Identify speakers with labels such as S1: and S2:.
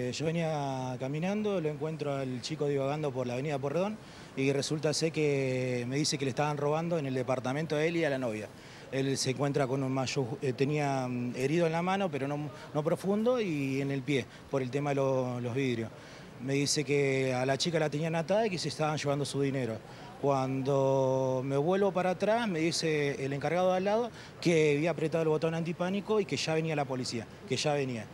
S1: Eh, yo venía caminando, lo encuentro al chico divagando por la avenida Porredón y resulta ser que me dice que le estaban robando en el departamento a él y a la novia. Él se encuentra con un mayor, eh, tenía mm, herido en la mano, pero no, profundo, y en el pie, por el tema de los vidrios. Me dice que a la chica la tenían atada y que se estaban llevando su dinero. Cuando me vuelvo para atrás, me dice el encargado de al lado que había apretado el botón antipánico y que ya venía la policía, que ya venía.